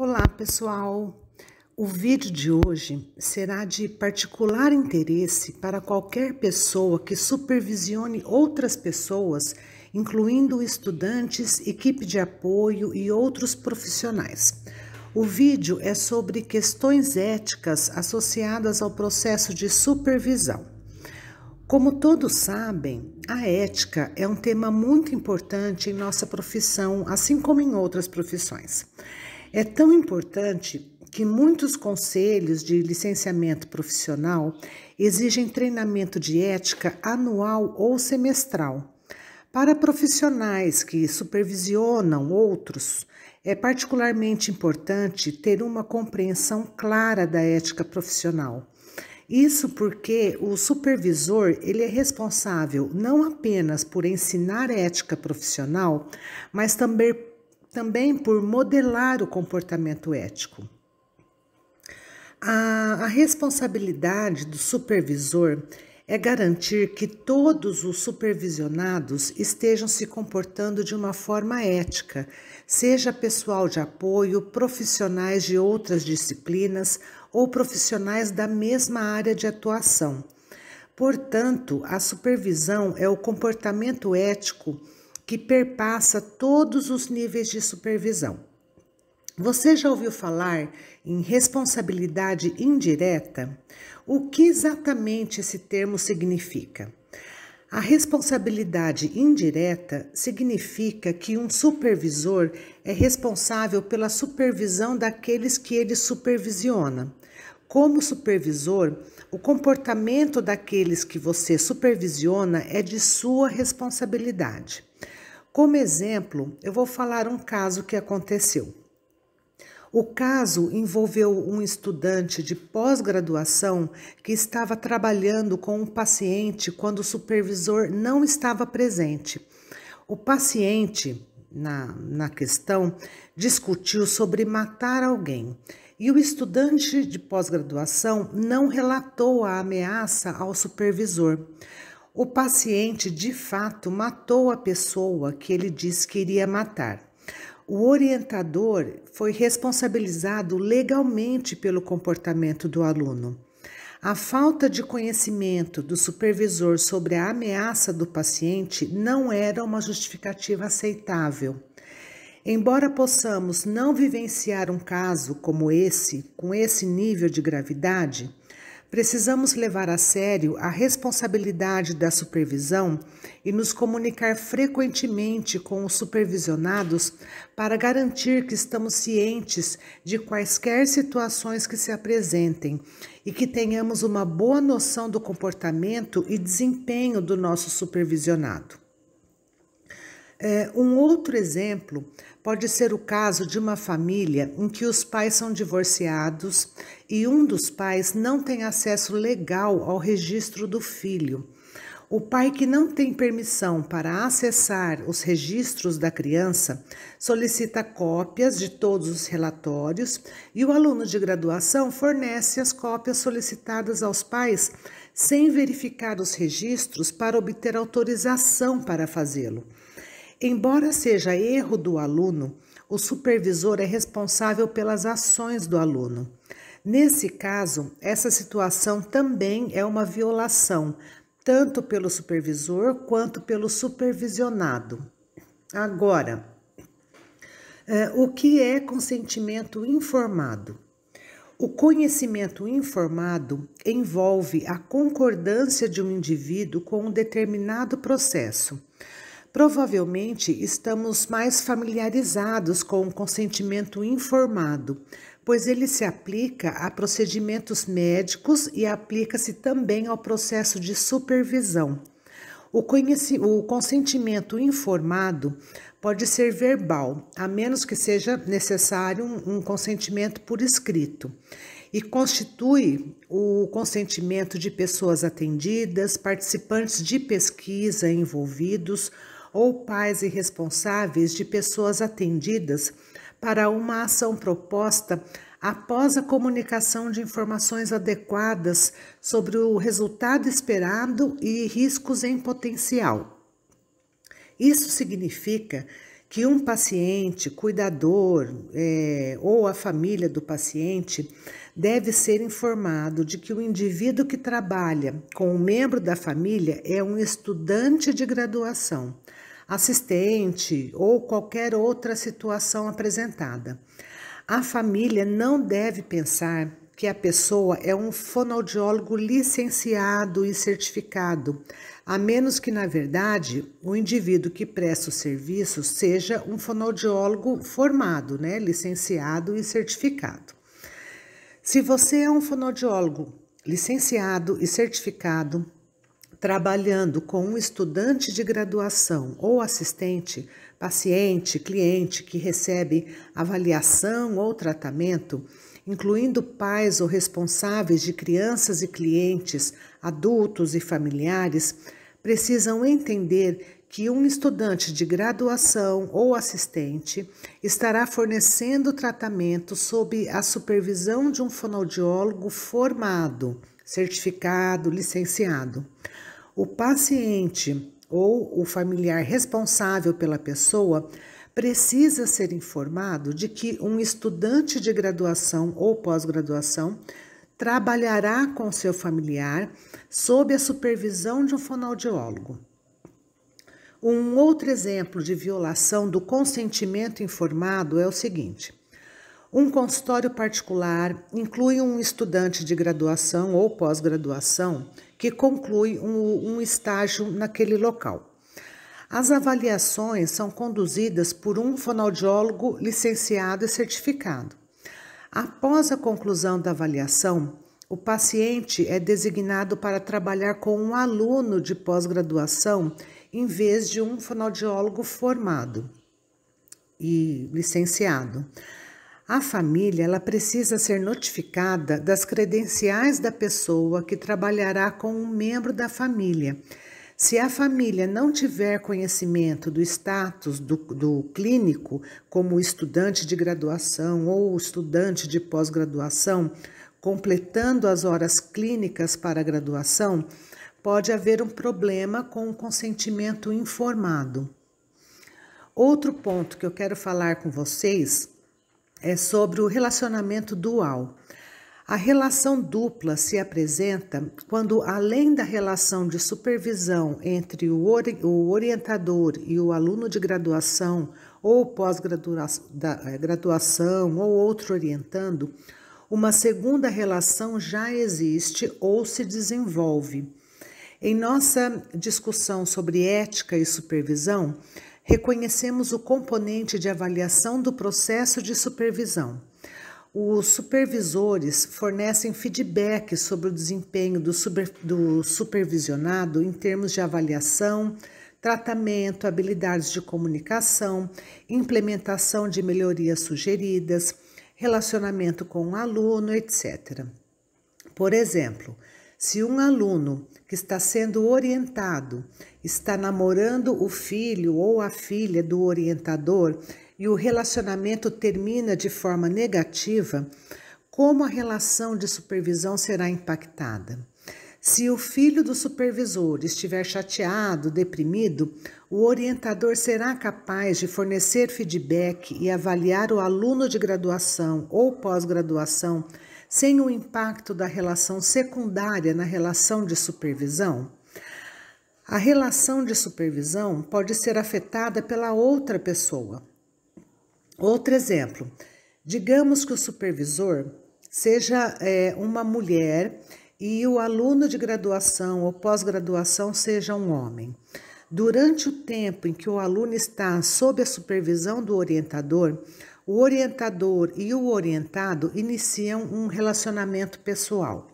Olá, pessoal! O vídeo de hoje será de particular interesse para qualquer pessoa que supervisione outras pessoas, incluindo estudantes, equipe de apoio e outros profissionais. O vídeo é sobre questões éticas associadas ao processo de supervisão. Como todos sabem, a ética é um tema muito importante em nossa profissão, assim como em outras profissões. É tão importante que muitos conselhos de licenciamento profissional exigem treinamento de ética anual ou semestral. Para profissionais que supervisionam outros, é particularmente importante ter uma compreensão clara da ética profissional. Isso porque o supervisor ele é responsável não apenas por ensinar ética profissional, mas também também por modelar o comportamento ético. A, a responsabilidade do supervisor é garantir que todos os supervisionados estejam se comportando de uma forma ética, seja pessoal de apoio, profissionais de outras disciplinas ou profissionais da mesma área de atuação. Portanto, a supervisão é o comportamento ético que perpassa todos os níveis de supervisão. Você já ouviu falar em responsabilidade indireta? O que exatamente esse termo significa? A responsabilidade indireta significa que um supervisor é responsável pela supervisão daqueles que ele supervisiona. Como supervisor, o comportamento daqueles que você supervisiona é de sua responsabilidade. Como exemplo, eu vou falar um caso que aconteceu. O caso envolveu um estudante de pós-graduação que estava trabalhando com um paciente quando o supervisor não estava presente. O paciente, na, na questão, discutiu sobre matar alguém e o estudante de pós-graduação não relatou a ameaça ao supervisor. O paciente de fato matou a pessoa que ele disse que iria matar. O orientador foi responsabilizado legalmente pelo comportamento do aluno. A falta de conhecimento do supervisor sobre a ameaça do paciente não era uma justificativa aceitável. Embora possamos não vivenciar um caso como esse, com esse nível de gravidade, Precisamos levar a sério a responsabilidade da supervisão e nos comunicar frequentemente com os supervisionados para garantir que estamos cientes de quaisquer situações que se apresentem e que tenhamos uma boa noção do comportamento e desempenho do nosso supervisionado. É, um outro exemplo pode ser o caso de uma família em que os pais são divorciados e um dos pais não tem acesso legal ao registro do filho. O pai que não tem permissão para acessar os registros da criança solicita cópias de todos os relatórios e o aluno de graduação fornece as cópias solicitadas aos pais sem verificar os registros para obter autorização para fazê-lo. Embora seja erro do aluno, o supervisor é responsável pelas ações do aluno. Nesse caso, essa situação também é uma violação, tanto pelo supervisor quanto pelo supervisionado. Agora, eh, o que é consentimento informado? O conhecimento informado envolve a concordância de um indivíduo com um determinado processo Provavelmente estamos mais familiarizados com o consentimento informado, pois ele se aplica a procedimentos médicos e aplica-se também ao processo de supervisão. O, o, consentimento informado pode ser verbal, a menos que seja necessário um, um consentimento por escrito, e constitui o consentimento de pessoas atendidas, participantes de pesquisa envolvidos, ou pais irresponsáveis de pessoas atendidas para uma ação proposta após a comunicação de informações adequadas sobre o resultado esperado e riscos em potencial. Isso significa que um paciente, cuidador é, ou a família do paciente deve ser informado de que o indivíduo que trabalha com um membro da família é um estudante de graduação assistente ou qualquer outra situação apresentada. A família não deve pensar que a pessoa é um fonoaudiólogo licenciado e certificado, a menos que, na verdade, o indivíduo que presta o serviço seja um fonoaudiólogo formado, né, licenciado e certificado. Se você é um fonoaudiólogo licenciado e certificado, trabalhando com um estudante de graduação ou assistente, paciente, cliente que recebe avaliação ou tratamento, incluindo pais ou responsáveis de crianças e clientes, adultos e familiares, precisam entender que um estudante de graduação ou assistente estará fornecendo tratamento sob a supervisão de um fonoaudiólogo formado, certificado, licenciado. O paciente ou o familiar responsável pela pessoa precisa ser informado de que um estudante de graduação ou pós-graduação trabalhará com seu familiar sob a supervisão de um fonoaudiólogo. Um outro exemplo de violação do consentimento informado é o seguinte: um consultório particular inclui um estudante de graduação ou pós-graduação que conclui um, um, estágio naquele local. As avaliações são conduzidas por um fonoaudiólogo licenciado e certificado. Após a conclusão da avaliação, o paciente é designado para trabalhar com um aluno de pós-graduação em vez de um fonoaudiólogo formado e licenciado. A família ela precisa ser notificada das credenciais da pessoa que trabalhará com um membro da família. Se a família não tiver conhecimento do status do, do clínico, como estudante de graduação ou estudante de pós-graduação, completando as horas clínicas para a graduação, pode haver um problema com o consentimento informado. Outro ponto que eu quero falar com vocês é sobre o relacionamento dual. A relação dupla se apresenta quando, além da relação de supervisão entre o orientador e o aluno de graduação ou pós-graduação eh, ou outro orientando, uma segunda relação já existe ou se desenvolve. Em nossa discussão sobre ética e supervisão, reconhecemos o componente de avaliação do processo de supervisão. Os supervisores fornecem feedback sobre o desempenho do, super, do supervisionado em termos de avaliação, tratamento, habilidades de comunicação, implementação de melhorias sugeridas, relacionamento com o aluno, etc. Por exemplo, se um aluno que está sendo orientado está namorando o filho ou a filha do orientador e o relacionamento termina de forma negativa, como a relação de supervisão será impactada? Se o filho do supervisor estiver chateado, deprimido, o orientador será capaz de fornecer feedback e avaliar o aluno de graduação ou pós-graduação sem o impacto da relação secundária na relação de supervisão? A relação de supervisão pode ser afetada pela outra pessoa. Outro exemplo: digamos que o supervisor seja é, uma mulher e o aluno de graduação ou pós-graduação seja um homem. Durante o tempo em que o aluno está sob a supervisão do orientador, o orientador e o orientado iniciam um relacionamento pessoal.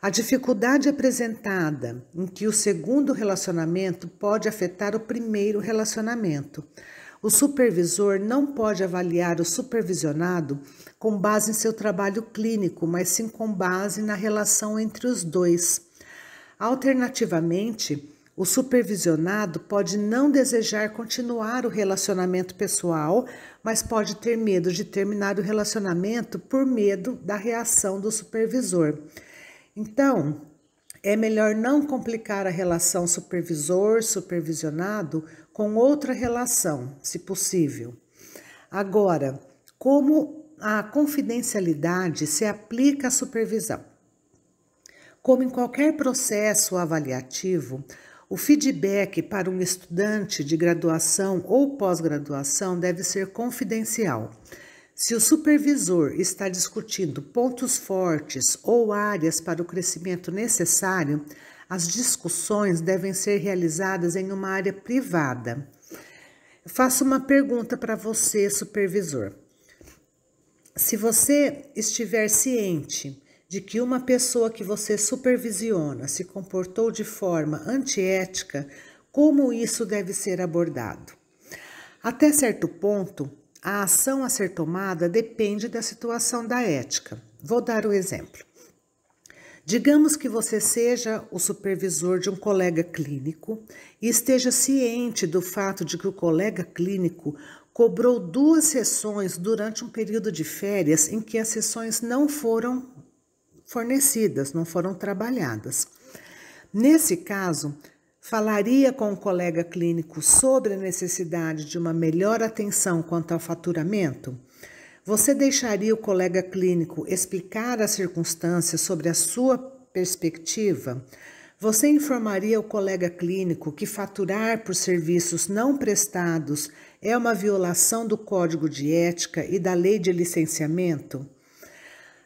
A dificuldade apresentada em que o segundo relacionamento pode afetar o primeiro relacionamento. O supervisor não pode avaliar o supervisionado com base em seu trabalho clínico, mas sim com base na relação entre os dois. Alternativamente, o supervisionado pode não desejar continuar o relacionamento pessoal, mas pode ter medo de terminar o relacionamento por medo da reação do supervisor. Então, é melhor não complicar a relação supervisor-supervisionado com outra relação, se possível. Agora, como a confidencialidade se aplica à supervisão? Como em qualquer processo avaliativo, o feedback para um estudante de graduação ou pós-graduação deve ser confidencial. Se o supervisor está discutindo pontos fortes ou áreas para o crescimento necessário, as discussões devem ser realizadas em uma área privada. Eu faço uma pergunta para você, supervisor. Se você estiver ciente de que uma pessoa que você supervisiona se comportou de forma antiética, como isso deve ser abordado? Até certo ponto, a ação a ser tomada depende da situação da ética. Vou dar o um exemplo. Digamos que você seja o supervisor de um colega clínico e esteja ciente do fato de que o colega clínico cobrou duas sessões durante um período de férias em que as sessões não foram fornecidas, não foram trabalhadas. Nesse caso, falaria com o colega clínico sobre a necessidade de uma melhor atenção quanto ao faturamento? Você deixaria o colega clínico explicar as circunstâncias sobre a sua perspectiva? Você informaria o colega clínico que faturar por serviços não prestados é uma violação do Código de Ética e da Lei de Licenciamento?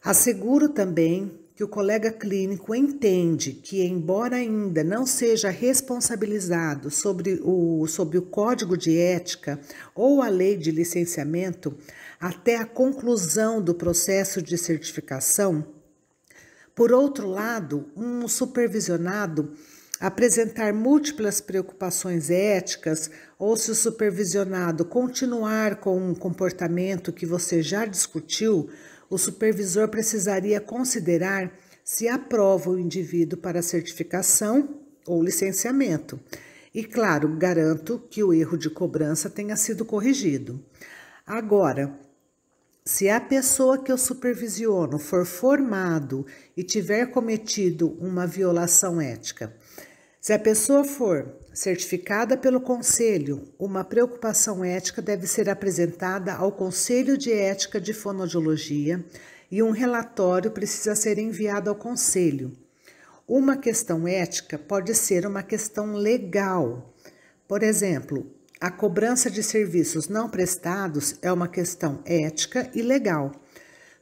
Asseguro também que o colega clínico entende que, embora ainda não seja responsabilizado sobre o, sobre o código de ética ou a lei de licenciamento, até a conclusão do processo de certificação, por outro lado, um supervisionado apresentar múltiplas preocupações éticas ou se o supervisionado continuar com um comportamento que você já discutiu, o supervisor precisaria considerar se aprova o indivíduo para certificação ou licenciamento. E claro, garanto que o erro de cobrança tenha sido corrigido. Agora, se a pessoa que eu supervisiono for formado e tiver cometido uma violação ética, se a pessoa for certificada pelo Conselho, uma preocupação ética deve ser apresentada ao Conselho de Ética de Fonodiologia e um relatório precisa ser enviado ao Conselho. Uma questão ética pode ser uma questão legal. Por exemplo, a cobrança de serviços não prestados é uma questão ética e legal.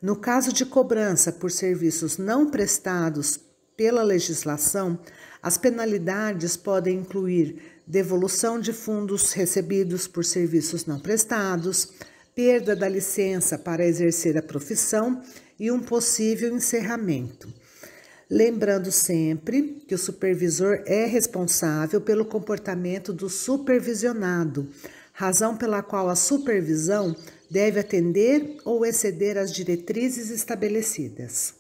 No caso de cobrança por serviços não prestados pela legislação, as penalidades podem incluir devolução de fundos recebidos por serviços não prestados, perda da licença para exercer a profissão e um possível encerramento. Lembrando sempre que o supervisor é responsável pelo comportamento do supervisionado, razão pela qual a supervisão deve atender ou exceder as diretrizes estabelecidas.